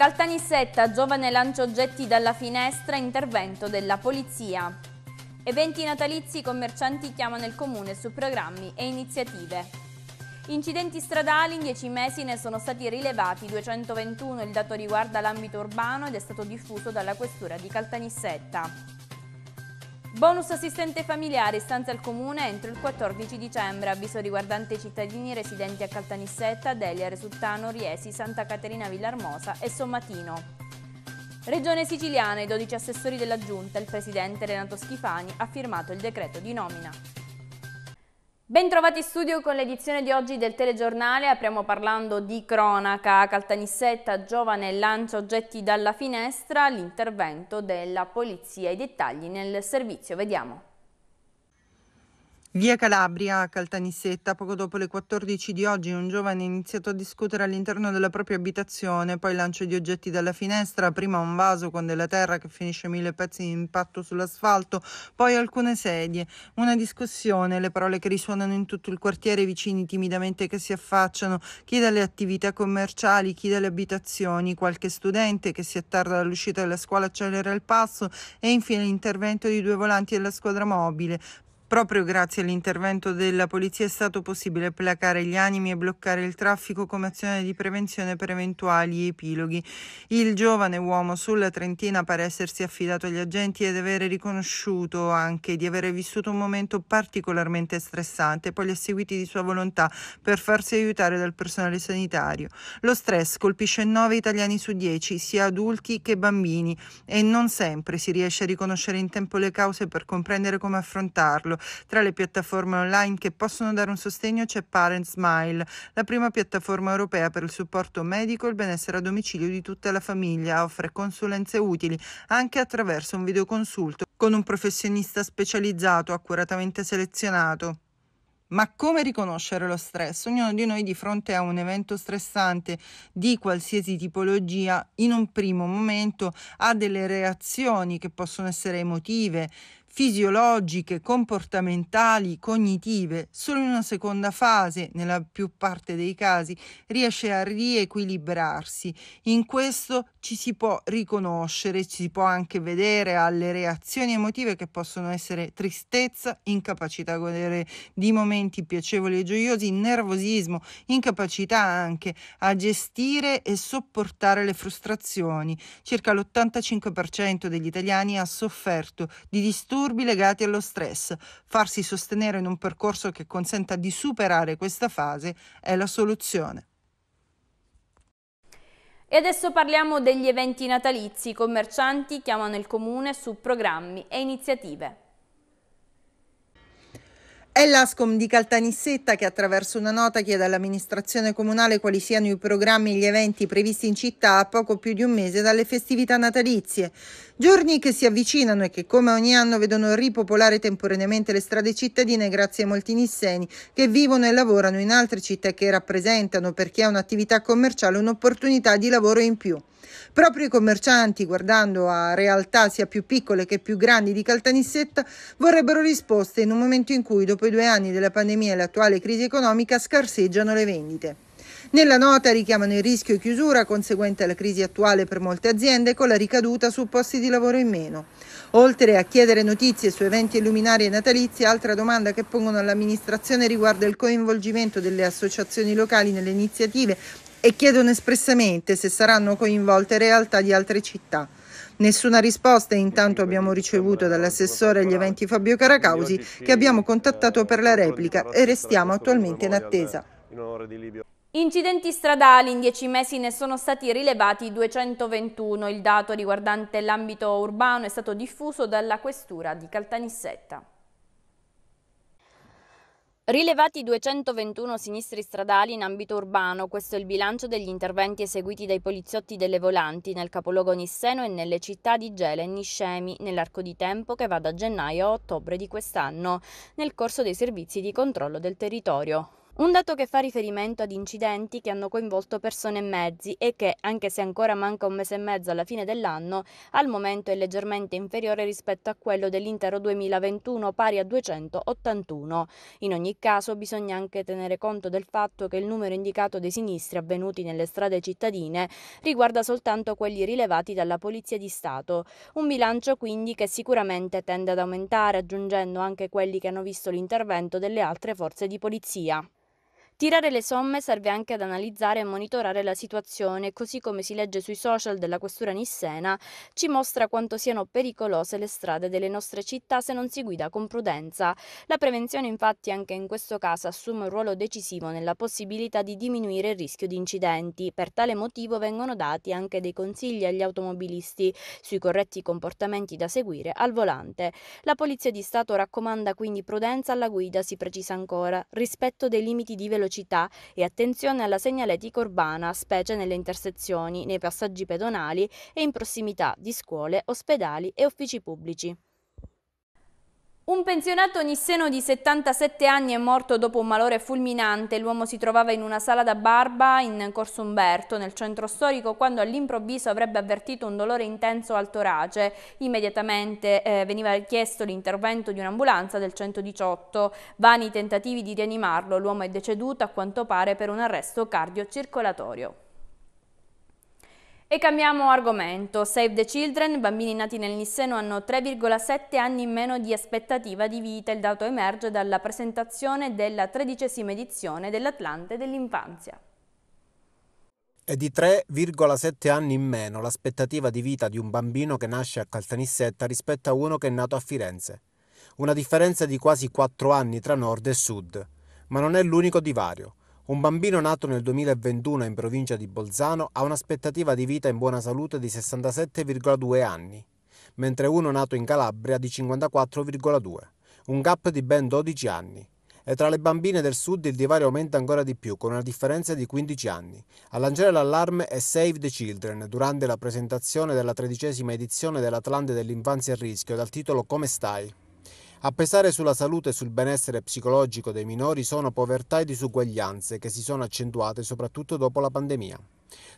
Caltanissetta, giovane lancia oggetti dalla finestra, intervento della polizia. Eventi natalizi, i commercianti chiamano il comune su programmi e iniziative. Incidenti stradali, in 10 mesi ne sono stati rilevati 221, il dato riguarda l'ambito urbano ed è stato diffuso dalla questura di Caltanissetta. Bonus assistente familiare, stanza al comune entro il 14 dicembre, avviso riguardante i cittadini residenti a Caltanissetta, Delia, Resultano, Riesi, Santa Caterina Villarmosa e Sommatino. Regione siciliana, i 12 assessori della Giunta, il presidente Renato Schifani ha firmato il decreto di nomina. Bentrovati in studio con l'edizione di oggi del telegiornale, apriamo parlando di cronaca, Caltanissetta, giovane lancia oggetti dalla finestra, l'intervento della polizia, i dettagli nel servizio, vediamo. Via Calabria, Caltanissetta, poco dopo le 14 di oggi, un giovane ha iniziato a discutere all'interno della propria abitazione, poi lancio di oggetti dalla finestra, prima un vaso con della terra che finisce mille pezzi di impatto sull'asfalto, poi alcune sedie. Una discussione, le parole che risuonano in tutto il quartiere, i vicini timidamente che si affacciano, chi dalle attività commerciali, chi dalle abitazioni, qualche studente che si attarda all'uscita della scuola accelera il passo e infine l'intervento di due volanti della squadra mobile. Proprio grazie all'intervento della polizia è stato possibile placare gli animi e bloccare il traffico come azione di prevenzione per eventuali epiloghi. Il giovane uomo sulla Trentina pare essersi affidato agli agenti ed avere riconosciuto anche di avere vissuto un momento particolarmente stressante, poi li ha seguiti di sua volontà per farsi aiutare dal personale sanitario. Lo stress colpisce 9 italiani su 10, sia adulti che bambini, e non sempre si riesce a riconoscere in tempo le cause per comprendere come affrontarlo tra le piattaforme online che possono dare un sostegno c'è Parent Smile, la prima piattaforma europea per il supporto medico e il benessere a domicilio di tutta la famiglia. Offre consulenze utili anche attraverso un videoconsulto con un professionista specializzato accuratamente selezionato. Ma come riconoscere lo stress? Ognuno di noi di fronte a un evento stressante di qualsiasi tipologia, in un primo momento ha delle reazioni che possono essere emotive, fisiologiche, comportamentali, cognitive, solo in una seconda fase, nella più parte dei casi, riesce a riequilibrarsi. In questo ci si può riconoscere, ci si può anche vedere alle reazioni emotive che possono essere tristezza, incapacità a godere di momenti piacevoli e gioiosi, nervosismo, incapacità anche a gestire e sopportare le frustrazioni. Circa l'85% degli italiani ha sofferto di disturbi disturbi legati allo stress. Farsi sostenere in un percorso che consenta di superare questa fase è la soluzione. E adesso parliamo degli eventi natalizi. I commercianti chiamano il comune su programmi e iniziative. È l'ASCOM di Caltanissetta che attraverso una nota chiede all'amministrazione comunale quali siano i programmi e gli eventi previsti in città a poco più di un mese dalle festività natalizie. Giorni che si avvicinano e che come ogni anno vedono ripopolare temporaneamente le strade cittadine grazie a molti nisseni che vivono e lavorano in altre città e che rappresentano per chi ha un'attività commerciale un'opportunità di lavoro in più. Proprio i commercianti, guardando a realtà sia più piccole che più grandi di Caltanissetta, vorrebbero risposte in un momento in cui, dopo i due anni della pandemia e l'attuale crisi economica, scarseggiano le vendite. Nella nota richiamano il rischio chiusura conseguente alla crisi attuale per molte aziende con la ricaduta su posti di lavoro in meno. Oltre a chiedere notizie su eventi illuminari e natalizi, altra domanda che pongono all'amministrazione riguarda il coinvolgimento delle associazioni locali nelle iniziative e chiedono espressamente se saranno coinvolte realtà di altre città. Nessuna risposta intanto abbiamo ricevuto dall'assessore agli eventi Fabio Caracausi che abbiamo contattato per la replica e restiamo attualmente in attesa. Incidenti stradali, in 10 mesi ne sono stati rilevati 221. Il dato riguardante l'ambito urbano è stato diffuso dalla questura di Caltanissetta. Rilevati 221 sinistri stradali in ambito urbano, questo è il bilancio degli interventi eseguiti dai poliziotti delle volanti nel capoluogo nisseno e nelle città di Gela e Niscemi nell'arco di tempo che va da gennaio a ottobre di quest'anno, nel corso dei servizi di controllo del territorio. Un dato che fa riferimento ad incidenti che hanno coinvolto persone e mezzi e che, anche se ancora manca un mese e mezzo alla fine dell'anno, al momento è leggermente inferiore rispetto a quello dell'intero 2021, pari a 281. In ogni caso bisogna anche tenere conto del fatto che il numero indicato dei sinistri avvenuti nelle strade cittadine riguarda soltanto quelli rilevati dalla Polizia di Stato. Un bilancio quindi che sicuramente tende ad aumentare, aggiungendo anche quelli che hanno visto l'intervento delle altre forze di polizia. Tirare le somme serve anche ad analizzare e monitorare la situazione, così come si legge sui social della questura nissena, ci mostra quanto siano pericolose le strade delle nostre città se non si guida con prudenza. La prevenzione infatti anche in questo caso assume un ruolo decisivo nella possibilità di diminuire il rischio di incidenti. Per tale motivo vengono dati anche dei consigli agli automobilisti sui corretti comportamenti da seguire al volante. La Polizia di Stato raccomanda quindi prudenza alla guida, si precisa ancora, rispetto dei limiti di velocità velocità e attenzione alla segnaletica urbana, specie nelle intersezioni, nei passaggi pedonali e in prossimità di scuole, ospedali e uffici pubblici. Un pensionato nisseno di 77 anni è morto dopo un malore fulminante. L'uomo si trovava in una sala da barba in Corso Umberto, nel centro storico, quando all'improvviso avrebbe avvertito un dolore intenso al torace. Immediatamente eh, veniva richiesto l'intervento di un'ambulanza del 118. Vani tentativi di rianimarlo. L'uomo è deceduto, a quanto pare, per un arresto cardiocircolatorio. E cambiamo argomento. Save the Children, i bambini nati nel Nisseno hanno 3,7 anni in meno di aspettativa di vita. Il dato emerge dalla presentazione della tredicesima edizione dell'Atlante dell'infanzia. È di 3,7 anni in meno l'aspettativa di vita di un bambino che nasce a Caltanissetta rispetto a uno che è nato a Firenze. Una differenza di quasi 4 anni tra nord e sud. Ma non è l'unico divario. Un bambino nato nel 2021 in provincia di Bolzano ha un'aspettativa di vita in buona salute di 67,2 anni, mentre uno nato in Calabria di 54,2, un gap di ben 12 anni. E tra le bambine del sud il divario aumenta ancora di più, con una differenza di 15 anni. A lanciare l'allarme è Save the Children durante la presentazione della tredicesima edizione dell'Atlante dell'infanzia a rischio dal titolo Come stai? A pesare sulla salute e sul benessere psicologico dei minori sono povertà e disuguaglianze che si sono accentuate soprattutto dopo la pandemia.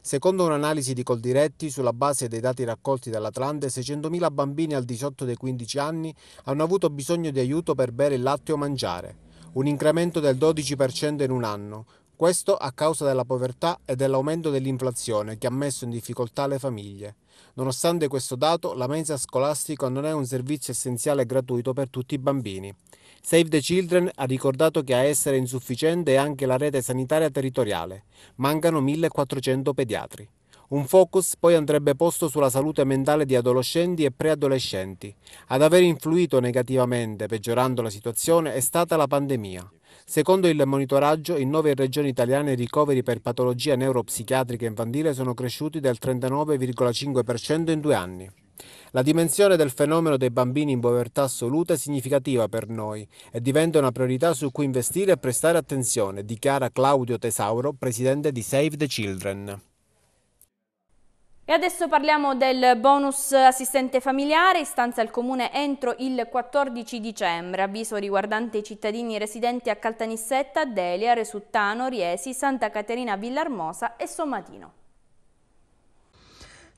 Secondo un'analisi di Coldiretti, sulla base dei dati raccolti dall'Atlante, 600.000 bambini al di sotto dei 15 anni hanno avuto bisogno di aiuto per bere il latte o mangiare, un incremento del 12% in un anno, questo a causa della povertà e dell'aumento dell'inflazione che ha messo in difficoltà le famiglie. Nonostante questo dato, la mensa scolastica non è un servizio essenziale e gratuito per tutti i bambini. Save the Children ha ricordato che a essere insufficiente è anche la rete sanitaria territoriale. Mancano 1400 pediatri. Un focus poi andrebbe posto sulla salute mentale di adolescenti e preadolescenti. Ad aver influito negativamente, peggiorando la situazione, è stata la pandemia. Secondo il monitoraggio, in nove regioni italiane i ricoveri per patologia neuropsichiatrica infantile sono cresciuti del 39,5% in due anni. La dimensione del fenomeno dei bambini in povertà assoluta è significativa per noi e diventa una priorità su cui investire e prestare attenzione, dichiara Claudio Tesauro, presidente di Save the Children. E adesso parliamo del bonus assistente familiare, istanza al Comune entro il 14 dicembre, avviso riguardante i cittadini residenti a Caltanissetta, Delia, Resuttano, Riesi, Santa Caterina Villarmosa e Sommatino.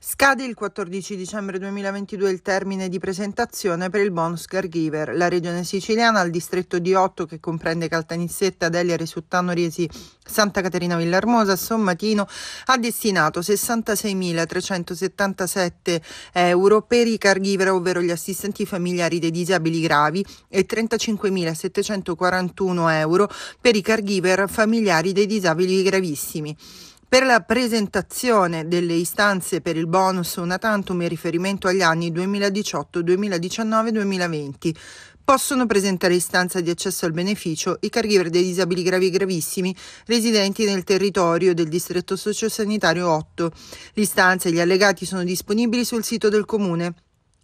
Scade il 14 dicembre 2022 il termine di presentazione per il bonus caregiver. La regione siciliana al distretto di Otto, che comprende Caltanissetta, Delia, Risuttano, Riesi, Santa Caterina Villarmosa, Sommatino, ha destinato 66.377 euro per i caregiver, ovvero gli assistenti familiari dei disabili gravi, e 35.741 euro per i caregiver familiari dei disabili gravissimi. Per la presentazione delle istanze per il bonus una tantum in riferimento agli anni 2018, 2019 e 2020 possono presentare istanza di accesso al beneficio i caregiver dei disabili gravi e gravissimi residenti nel territorio del distretto sociosanitario 8. L'istanza e gli allegati sono disponibili sul sito del comune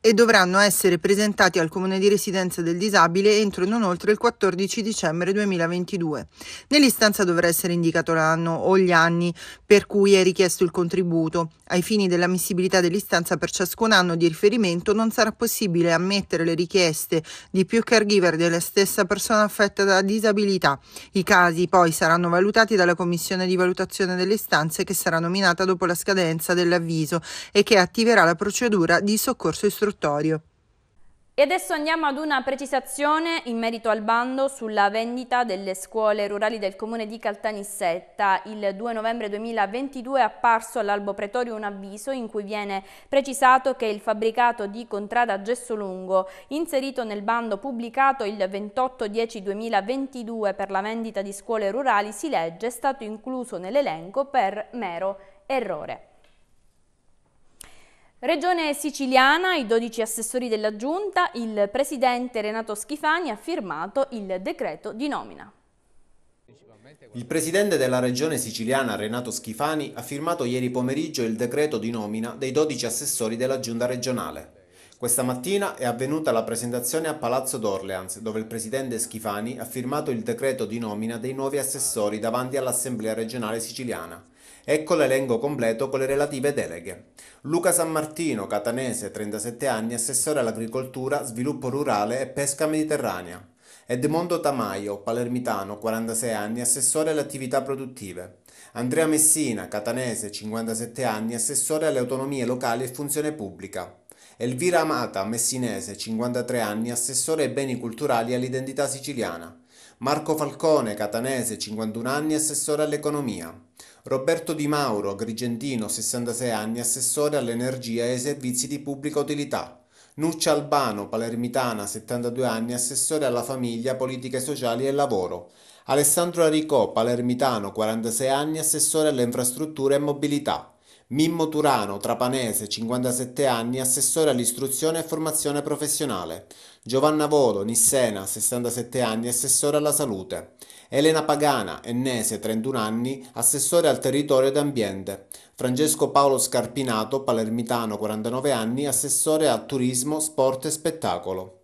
e dovranno essere presentati al Comune di residenza del disabile entro e non oltre il 14 dicembre 2022. Nell'istanza dovrà essere indicato l'anno o gli anni per cui è richiesto il contributo. Ai fini dell'ammissibilità dell'istanza per ciascun anno di riferimento non sarà possibile ammettere le richieste di più caregiver della stessa persona affetta da disabilità. I casi poi saranno valutati dalla Commissione di valutazione delle istanze che sarà nominata dopo la scadenza dell'avviso e che attiverà la procedura di soccorso istruttorio istruttorio. E adesso andiamo ad una precisazione in merito al bando sulla vendita delle scuole rurali del comune di Caltanissetta. Il 2 novembre 2022 è apparso all'albo pretorio un avviso in cui viene precisato che il fabbricato di Contrada Gessolungo, inserito nel bando pubblicato il 28-10-2022 per la vendita di scuole rurali, si legge è stato incluso nell'elenco per mero errore. Regione siciliana, i 12 assessori della Giunta, il presidente Renato Schifani ha firmato il decreto di nomina. Il presidente della regione siciliana Renato Schifani ha firmato ieri pomeriggio il decreto di nomina dei 12 assessori della giunta regionale. Questa mattina è avvenuta la presentazione a Palazzo d'Orleans dove il presidente Schifani ha firmato il decreto di nomina dei nuovi assessori davanti all'Assemblea regionale siciliana. Ecco l'elenco completo con le relative deleghe. Luca San Martino, catanese, 37 anni, assessore all'agricoltura, sviluppo rurale e pesca mediterranea. Edmondo Tamaio, palermitano, 46 anni, assessore alle attività produttive. Andrea Messina, catanese, 57 anni, assessore alle autonomie locali e funzione pubblica. Elvira Amata, messinese, 53 anni, assessore ai beni culturali e all'identità siciliana. Marco Falcone, catanese, 51 anni, assessore all'economia. Roberto Di Mauro, agrigentino, 66 anni, assessore all'energia e ai servizi di pubblica utilità. Nuccia Albano, palermitana, 72 anni, assessore alla famiglia, politiche sociali e lavoro. Alessandro Aricò, palermitano, 46 anni, assessore alle infrastrutture e mobilità. Mimmo Turano, trapanese, 57 anni, assessore all'istruzione e formazione professionale. Giovanna Volo, Nissena, 67 anni, assessore alla salute. Elena Pagana, ennese, 31 anni, assessore al territorio ed ambiente. Francesco Paolo Scarpinato, palermitano, 49 anni, assessore al turismo, sport e spettacolo.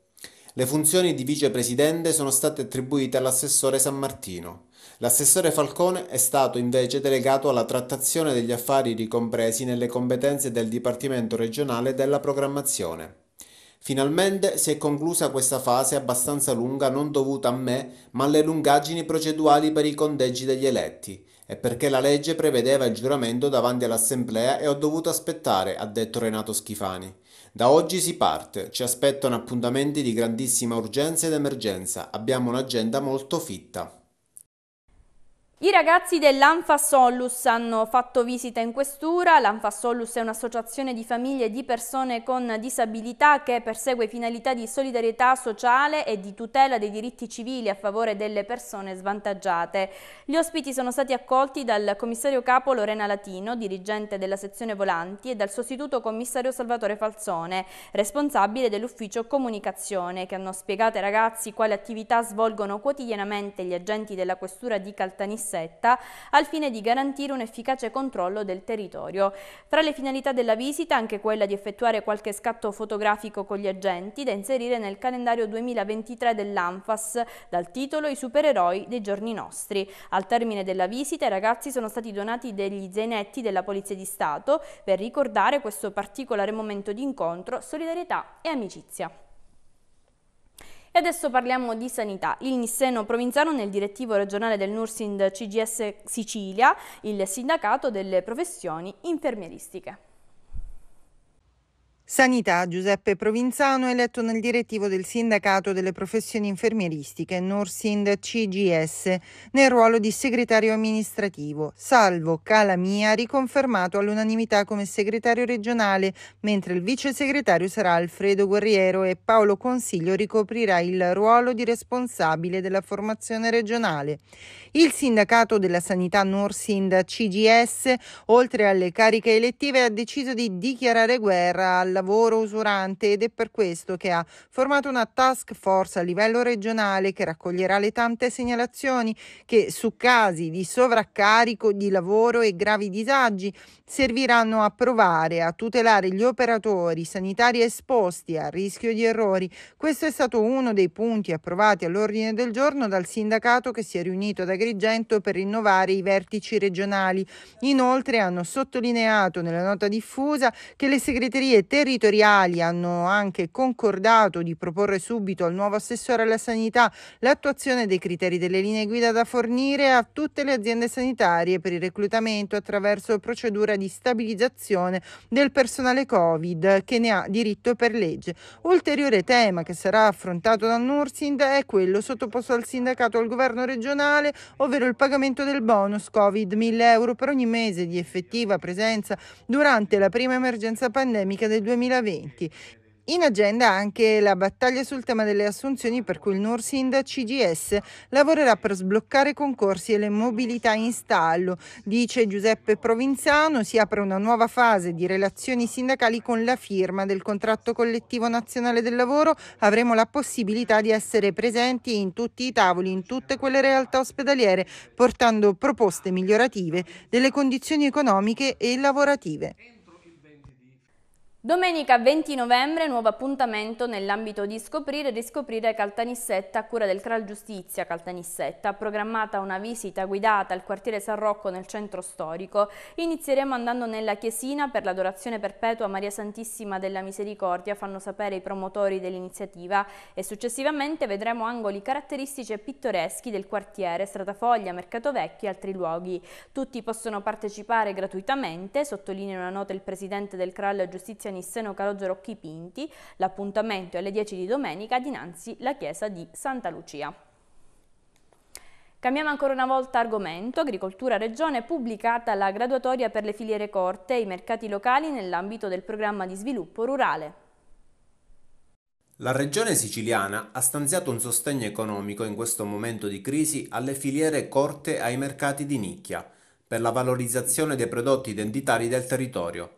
Le funzioni di vicepresidente sono state attribuite all'assessore San Martino. L'assessore Falcone è stato invece delegato alla trattazione degli affari ricompresi nelle competenze del Dipartimento regionale della programmazione. Finalmente si è conclusa questa fase abbastanza lunga non dovuta a me, ma alle lungaggini proceduali per i conteggi degli eletti, e perché la legge prevedeva il giuramento davanti all'assemblea e ho dovuto aspettare, ha detto Renato Schifani. Da oggi si parte, ci aspettano appuntamenti di grandissima urgenza ed emergenza, abbiamo un'agenda molto fitta. I ragazzi dell'Anfa Solus hanno fatto visita in questura. L'Anfa Solus è un'associazione di famiglie di persone con disabilità che persegue finalità di solidarietà sociale e di tutela dei diritti civili a favore delle persone svantaggiate. Gli ospiti sono stati accolti dal commissario capo Lorena Latino, dirigente della sezione volanti, e dal sostituto commissario Salvatore Falzone, responsabile dell'ufficio comunicazione, che hanno spiegato ai ragazzi quali attività svolgono quotidianamente gli agenti della questura di Caltanissimo Setta al fine di garantire un efficace controllo del territorio. Fra le finalità della visita anche quella di effettuare qualche scatto fotografico con gli agenti da inserire nel calendario 2023 dell'ANFAS dal titolo I supereroi dei giorni nostri. Al termine della visita i ragazzi sono stati donati degli zainetti della Polizia di Stato per ricordare questo particolare momento di incontro, solidarietà e amicizia. E adesso parliamo di sanità. Il Nisseno Provinzano nel direttivo regionale del Nursing CGS Sicilia, il sindacato delle professioni infermieristiche. Sanità Giuseppe Provinzano, eletto nel direttivo del Sindacato delle professioni infermieristiche Norsind CGS nel ruolo di segretario amministrativo, salvo Calamia riconfermato all'unanimità come segretario regionale, mentre il vice segretario sarà Alfredo Guerriero e Paolo Consiglio ricoprirà il ruolo di responsabile della formazione regionale. Il Sindacato della Sanità Norsind CGS, oltre alle cariche elettive, ha deciso di dichiarare guerra al lavoro usurante ed è per questo che ha formato una task force a livello regionale che raccoglierà le tante segnalazioni che su casi di sovraccarico di lavoro e gravi disagi serviranno a provare a tutelare gli operatori sanitari esposti al rischio di errori. Questo è stato uno dei punti approvati all'ordine del giorno dal sindacato che si è riunito ad Agrigento per rinnovare i vertici regionali. Inoltre hanno sottolineato nella nota diffusa che le segreterie territoriali territoriali hanno anche concordato di proporre subito al nuovo assessore alla sanità l'attuazione dei criteri delle linee guida da fornire a tutte le aziende sanitarie per il reclutamento attraverso procedura di stabilizzazione del personale Covid che ne ha diritto per legge. Ulteriore tema che sarà affrontato da Nursind è quello sottoposto al sindacato al governo regionale, ovvero il pagamento del bonus Covid 1000 euro per ogni mese di effettiva presenza durante la prima emergenza pandemica del 2020 2020. In agenda anche la battaglia sul tema delle assunzioni per cui il Nursind CGS lavorerà per sbloccare concorsi e le mobilità in stallo. Dice Giuseppe Provinzano, si apre una nuova fase di relazioni sindacali con la firma del contratto collettivo nazionale del lavoro. Avremo la possibilità di essere presenti in tutti i tavoli, in tutte quelle realtà ospedaliere, portando proposte migliorative delle condizioni economiche e lavorative. Domenica 20 novembre, nuovo appuntamento nell'ambito di Scoprire e Riscoprire Caltanissetta a cura del Cral Giustizia Caltanissetta. Programmata una visita guidata al quartiere San Rocco nel centro storico. Inizieremo andando nella chiesina per l'adorazione perpetua a Maria Santissima della Misericordia, fanno sapere i promotori dell'iniziativa e successivamente vedremo angoli caratteristici e pittoreschi del quartiere, Stratafoglia, Mercato Vecchio e altri luoghi. Tutti possono partecipare gratuitamente, sottolinea una nota il presidente del Cral Giustizia Nisseno Calogero Pinti. L'appuntamento è alle 10 di domenica dinanzi la chiesa di Santa Lucia. Cambiamo ancora una volta argomento, agricoltura regione pubblicata la graduatoria per le filiere corte e i mercati locali nell'ambito del programma di sviluppo rurale. La regione siciliana ha stanziato un sostegno economico in questo momento di crisi alle filiere corte ai mercati di nicchia per la valorizzazione dei prodotti identitari del territorio.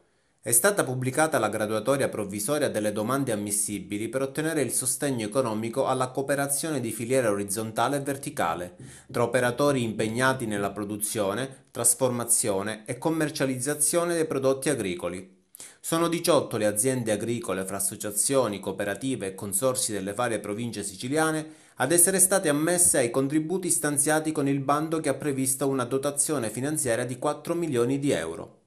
È stata pubblicata la graduatoria provvisoria delle domande ammissibili per ottenere il sostegno economico alla cooperazione di filiera orizzontale e verticale tra operatori impegnati nella produzione, trasformazione e commercializzazione dei prodotti agricoli. Sono 18 le aziende agricole fra associazioni, cooperative e consorsi delle varie province siciliane ad essere state ammesse ai contributi stanziati con il bando che ha previsto una dotazione finanziaria di 4 milioni di euro.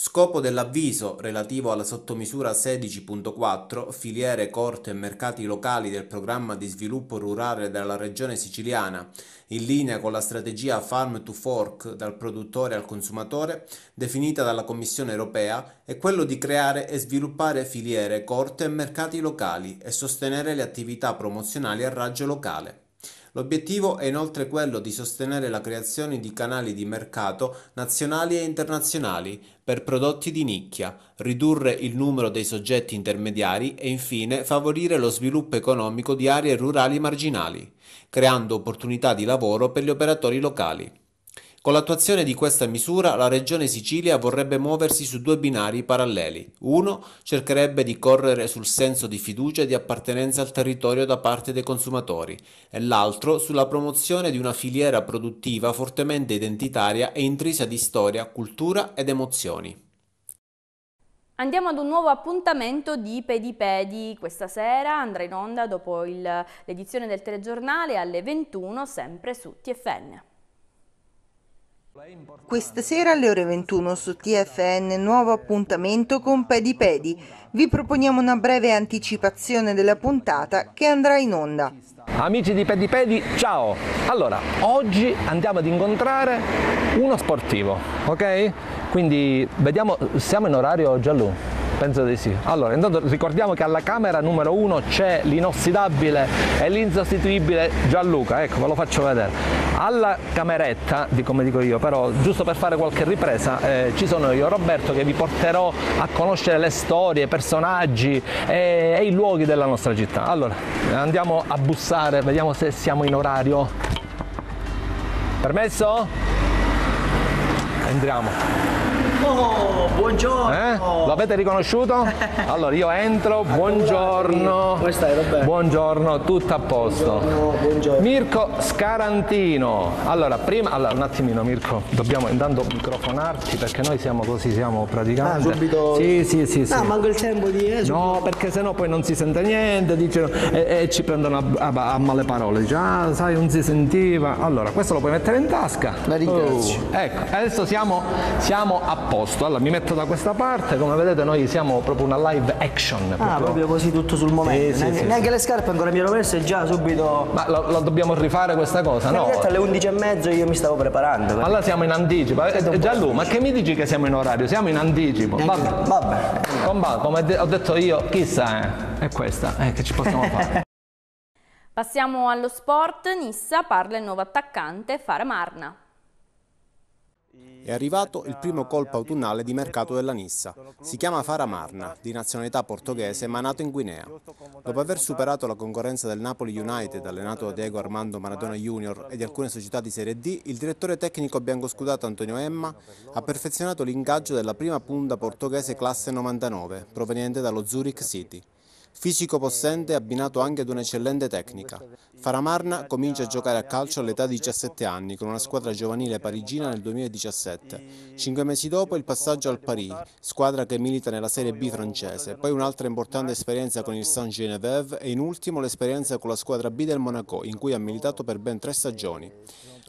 Scopo dell'avviso relativo alla sottomisura 16.4 Filiere, Corte e Mercati Locali del Programma di Sviluppo Rurale della Regione Siciliana, in linea con la strategia Farm to Fork dal produttore al consumatore, definita dalla Commissione europea, è quello di creare e sviluppare filiere, corte e mercati locali e sostenere le attività promozionali a raggio locale. L'obiettivo è inoltre quello di sostenere la creazione di canali di mercato nazionali e internazionali per prodotti di nicchia, ridurre il numero dei soggetti intermediari e infine favorire lo sviluppo economico di aree rurali marginali, creando opportunità di lavoro per gli operatori locali. Con l'attuazione di questa misura la Regione Sicilia vorrebbe muoversi su due binari paralleli. Uno cercherebbe di correre sul senso di fiducia e di appartenenza al territorio da parte dei consumatori e l'altro sulla promozione di una filiera produttiva fortemente identitaria e intrisa di storia, cultura ed emozioni. Andiamo ad un nuovo appuntamento di Pedipedi. Questa sera andrà in onda dopo l'edizione del telegiornale alle 21, sempre su TFN. Questa sera alle ore 21 su TFN nuovo appuntamento con Pedi Pedi. Vi proponiamo una breve anticipazione della puntata che andrà in onda. Amici di Pedi Pedi, ciao! Allora, oggi andiamo ad incontrare uno sportivo, ok? Quindi vediamo, siamo in orario giallo. Penso di sì. Allora, intanto ricordiamo che alla camera numero 1 c'è l'inossidabile e l'insostituibile Gianluca, ecco, ve lo faccio vedere. Alla cameretta, di come dico io, però giusto per fare qualche ripresa, eh, ci sono io, Roberto, che vi porterò a conoscere le storie, i personaggi e, e i luoghi della nostra città. Allora, andiamo a bussare, vediamo se siamo in orario. Permesso? Entriamo buongiorno! Eh? avete riconosciuto? Allora io entro, buongiorno. Come stai Roberto? Buongiorno, tutto a posto. Buongiorno, buongiorno. Mirko Scarantino. Allora, prima, allora, un attimino Mirko, dobbiamo intanto microfonarci perché noi siamo così, siamo praticamente. Ah, subito. Sì, sì, sì. sì. Ah, manca il tempo di eh, No, perché sennò poi non si sente niente, dicono, e, e, ci prendono a, a, a male parole. Dice, ah, sai, non si sentiva. Allora, questo lo puoi mettere in tasca. La ringrazio. Oh. Ecco, adesso siamo, siamo a posto posto. Allora mi metto da questa parte, come vedete noi siamo proprio una live action. Ah, proprio, così tutto sul momento. Sì, neanche, sì, neanche sì. le scarpe ancora mi ero messe già subito... Ma lo, lo, dobbiamo rifare questa cosa, no? In alle 11 e mezzo io mi stavo preparando. Ma là siamo in anticipo. Eh, Gianlu, ma che mi dici che siamo in orario? Siamo in anticipo. Vabbè. Vabbè. Comba, come ho detto io, chissà, eh, è questa, eh, che ci possiamo fare. Passiamo allo sport, Nissa parla il nuovo attaccante Faramarna è arrivato il primo colpo autunnale di mercato della Nissa. Si chiama Fara Marna, di nazionalità portoghese ma nato in Guinea. Dopo aver superato la concorrenza del Napoli United, allenato da Diego Armando Maradona Junior e di alcune società di Serie D, il direttore tecnico biancoscudato Antonio Emma ha perfezionato l'ingaggio della prima punta portoghese classe 99, proveniente dallo Zurich City. Fisico possente abbinato anche ad un'eccellente tecnica. Faramarna comincia a giocare a calcio all'età di 17 anni con una squadra giovanile parigina nel 2017. Cinque mesi dopo il passaggio al Paris, squadra che milita nella Serie B francese, poi un'altra importante esperienza con il Saint-Geneviève e in ultimo l'esperienza con la squadra B del Monaco in cui ha militato per ben tre stagioni.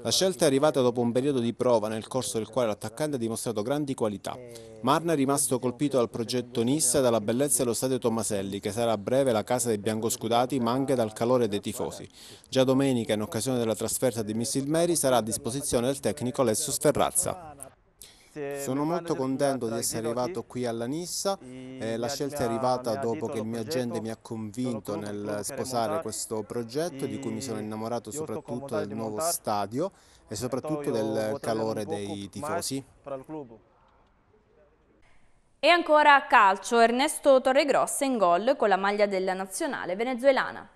La scelta è arrivata dopo un periodo di prova nel corso del quale l'attaccante ha dimostrato grandi qualità. Marna è rimasto colpito dal progetto Nissa e dalla bellezza dello stadio Tommaselli, che sarà a breve la casa dei biancoscudati, ma anche dal calore dei tifosi. Già domenica, in occasione della trasferta di Missil Mary, sarà a disposizione del tecnico Alessio Sferrazza. Sono molto contento di essere arrivato qui alla Nissa, eh, la scelta è arrivata dopo che il mio agente mi ha convinto nel sposare questo progetto di cui mi sono innamorato soprattutto del nuovo stadio e soprattutto del calore dei tifosi. E ancora calcio, Ernesto Torregrossa in gol con la maglia della nazionale venezuelana.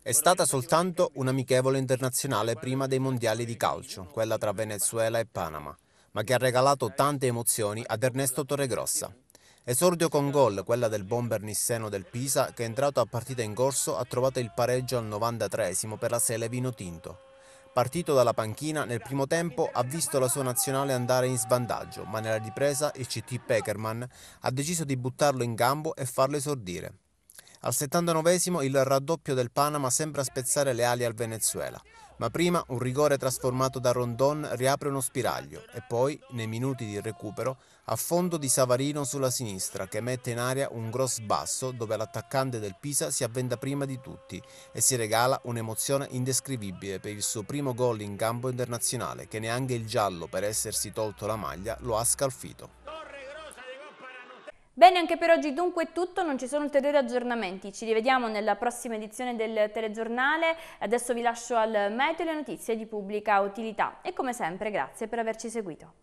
È stata soltanto un'amichevole internazionale prima dei mondiali di calcio, quella tra Venezuela e Panama ma che ha regalato tante emozioni ad Ernesto Torregrossa. Esordio con gol, quella del bomber nisseno del Pisa, che è entrato a partita in corso ha trovato il pareggio al 93 per la Sele Vino Tinto. Partito dalla panchina, nel primo tempo ha visto la sua nazionale andare in svantaggio, ma nella ripresa il CT Peckerman ha deciso di buttarlo in gambo e farlo esordire. Al 79 il raddoppio del Panama sembra spezzare le ali al Venezuela. Ma prima un rigore trasformato da Rondon riapre uno spiraglio e poi, nei minuti di recupero, affondo di Savarino sulla sinistra che mette in aria un gross basso dove l'attaccante del Pisa si avvenda prima di tutti e si regala un'emozione indescrivibile per il suo primo gol in campo internazionale che neanche il giallo per essersi tolto la maglia lo ha scalfito. Bene, anche per oggi dunque è tutto, non ci sono ulteriori aggiornamenti. Ci rivediamo nella prossima edizione del telegiornale. Adesso vi lascio al meteo e le notizie di pubblica utilità. E come sempre, grazie per averci seguito.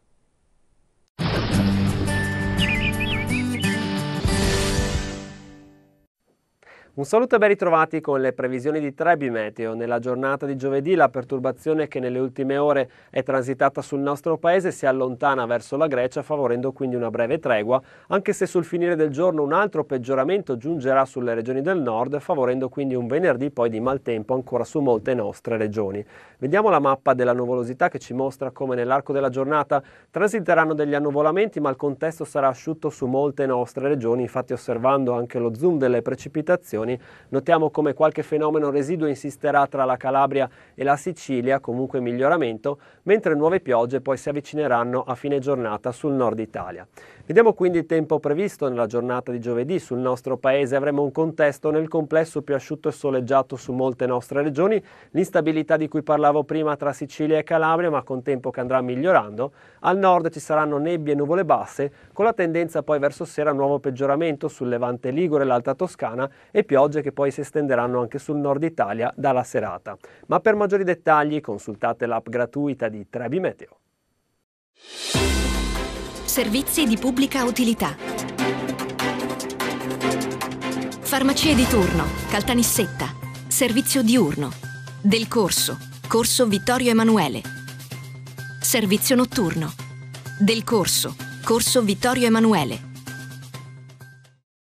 Un saluto e ben ritrovati con le previsioni di Trebi Meteo. Nella giornata di giovedì la perturbazione che nelle ultime ore è transitata sul nostro paese si allontana verso la Grecia favorendo quindi una breve tregua, anche se sul finire del giorno un altro peggioramento giungerà sulle regioni del nord favorendo quindi un venerdì poi di maltempo ancora su molte nostre regioni. Vediamo la mappa della nuvolosità che ci mostra come nell'arco della giornata transiteranno degli annuvolamenti ma il contesto sarà asciutto su molte nostre regioni, infatti osservando anche lo zoom delle precipitazioni condizioni, notiamo come qualche fenomeno residuo insisterà tra la Calabria e la Sicilia, comunque miglioramento, mentre nuove piogge poi si avvicineranno a fine giornata sul nord Italia. Vediamo quindi il tempo previsto nella giornata di giovedì. Sul nostro paese avremo un contesto nel complesso più asciutto e soleggiato su molte nostre regioni. L'instabilità di cui parlavo prima tra Sicilia e Calabria, ma con tempo che andrà migliorando. Al nord ci saranno nebbie e nuvole basse, con la tendenza poi verso sera a nuovo peggioramento sul Levante Ligure e l'Alta Toscana e piogge che poi si estenderanno anche sul nord Italia dalla serata. Ma per maggiori dettagli consultate l'app gratuita di Trebi Meteo servizi di pubblica utilità. Farmacie di turno, Caltanissetta, servizio diurno, Del Corso, Corso Vittorio Emanuele. Servizio notturno, Del Corso, Corso Vittorio Emanuele.